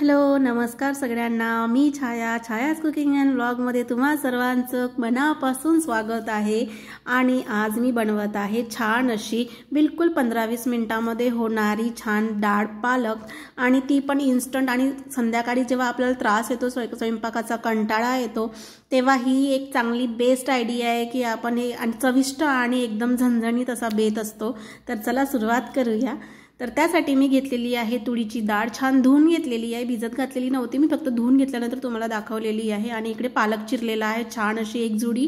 hello नमस्कार सगळ्यांना मी छाया छायाज cooking and ब्लॉगमध्ये तुम्हा सर्वांचं मनापासून स्वागत आहे आणि आज मी बनवत आहे छान अशी बिलकुल पंधरा वीस मिनटामध्ये होणारी छान डाळ पालक आणि ती पण इन्स्टंट आणि संध्याकाळी जेव्हा आपल्याला त्रास येतो स्वय स्वयंपाकाचा कंटाळा येतो तेव्हा ही एक चांगली बेस्ट आयडिया आहे की आपण हे आणि चविष्ट आणि एकदम झणझणीत असा बेत असतो तर चला सुरुवात करूया तर त्यासाठी मी घेतलेली आहे तुळीची डाळ छान धुवून घेतलेली आहे भिजत घातलेली नव्हती मी फक्त धुवून घेतल्यानंतर तुम्हाला दाखवलेली आहे आणि इकडे पालक चिरलेला आहे छान अशी एक जुडी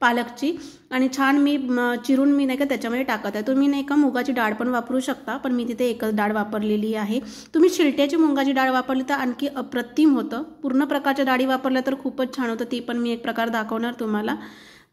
पालकची आणि छान मी चिरून मी नाही का त्याच्यामध्ये टाकत आहे तुम्ही नाही का मुगाची डाळ पण वापरू शकता पण मी तिथे एकच डाळ वापरलेली आहे तुम्ही शिलट्याची मुगाची डाळ वापरली तर आणखी अप्रतिम होतं पूर्ण प्रकारच्या डाळी वापरल्या तर खूपच छान होतं ती पण मी एक प्रकार दाखवणार तुम्हाला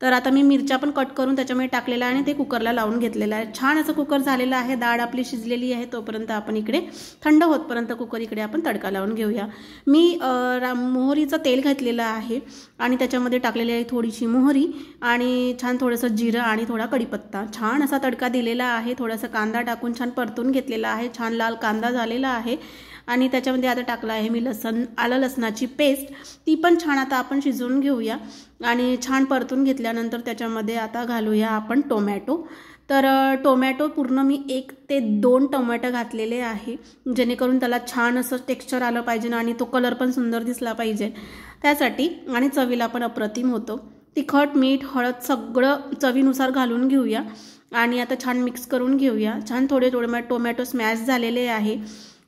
तर आता मी मिरच्या पण कट करून त्याच्यामध्ये टाकलेला आहे आणि ते कुकरला लावून घेतलेलं आहे छान असं कुकर झालेलं आहे डाळ आपली शिजलेली आहे तोपर्यंत आपण इकडे थंड होतपर्यंत कुकर इकडे आपण तडका लावून घेऊया मी मोहरीचं तेल घातलेलं आहे आणि त्याच्यामध्ये टाकलेली आहे थोडीशी मोहरी आणि छान थोडंसं जिरं आणि थोडा कढीपत्ता छान असा तडका दिलेला आहे थोडासा कांदा टाकून छान परतून घेतलेला आहे छान लाल कांदा झालेला आहे आणि त्याच्यामध्ये आता टाकलं आहे मी लसण आलं लसणाची पेस्ट ती पण छान आता आपण शिजवून घेऊया आणि छान परतून घेतल्यानंतर त्याच्यामध्ये आता घालूया आपण टोमॅटो तर टोमॅटो पूर्ण मी एक ते दोन टोमॅटो घातलेले आहे जेणेकरून त्याला छान असं टेक्स्चर आलं पाहिजे आणि तो कलर पण सुंदर दिसला पाहिजे त्यासाठी आणि चवीला पण अप्रतिम होतो तिखट मीठ हळद सगळं चवीनुसार घालून घेऊया आणि आता छान मिक्स करून घेऊया छान थोडे थोडे टोमॅटो स्मॅश झालेले आहे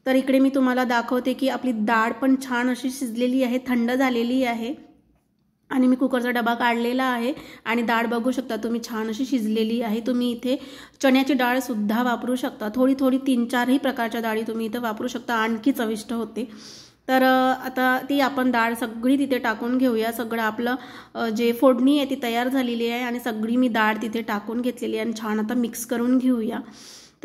तर इकडे मी तुम्हाला दाखवते की आपली डाळ पण छान अशी शिजलेली आहे थंड झालेली आहे आणि मी कुकरचा डबा काढलेला आहे आणि डाळ बघू शकता तुम्ही छान अशी शिजलेली आहे तुम्ही इथे चण्याची डाळसुद्धा वापरू शकता थोडी थोडी तीन चारही प्रकारच्या डाळी तुम्ही इथं वापरू शकता आणखी चविष्ट होते तर आता ती आपण डाळ सगळी तिथे टाकून घेऊया सगळं आपलं जे फोडणी आहे ती तयार झालेली आहे आणि सगळी मी डाळ तिथे टाकून घेतलेली आहे आणि छान आता मिक्स करून घेऊया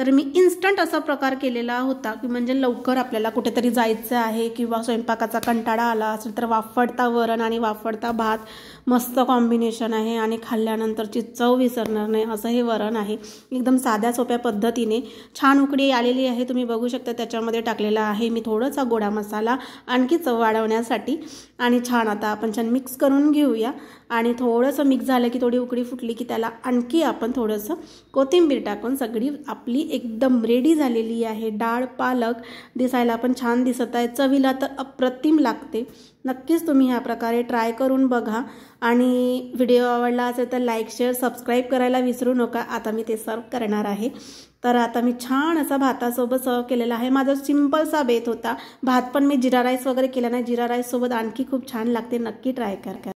तर मी इन्स्टंट असा प्रकार केलेला होता की म्हणजे लवकर आपल्याला कुठेतरी जायचं आहे किंवा स्वयंपाकाचा कंटाळा आला असेल तर वाफडता वरण आणि वाफडता भात मस्त कॉम्बिनेशन आहे आणि खाल्ल्यानंतरची चव विसरणार नाही असं हे वरण आहे एकदम साध्या सोप्या पद्धतीने छान उकडी आलेली आहे तुम्ही बघू शकता त्याच्यामध्ये टाकलेला आहे मी थोडासा गोडा मसाला आणखी चव वाढवण्यासाठी आणि छान आता आपण छान मिक्स करून घेऊया आणि थोडंसं मिक्स झालं की थोडी उकडी फुटली की त्याला आणखी आपण थोडंसं कोथिंबीर टाकून सगळी आपली एकदम रेडी झालेली आहे डाळ पालक दिसायला पण छान दिसत आहे चवीला तर अप्रतिम लागते नक्कीच तुम्ही ह्या प्रकारे ट्राय करून बघा आणि व्हिडिओ आवडला असेल तर लाईक शेअर सबस्क्राईब करायला विसरू नका आता मी ते सर्व करणार आहे तर आता मी छान असा भातासोबत सर्व केलेला आहे माझा सिम्पलसा बेत होता भात पण मी जिरा राईस वगैरे केला नाही जिरा राईससोबत आणखी खूप छान लागते नक्की ट्राय करा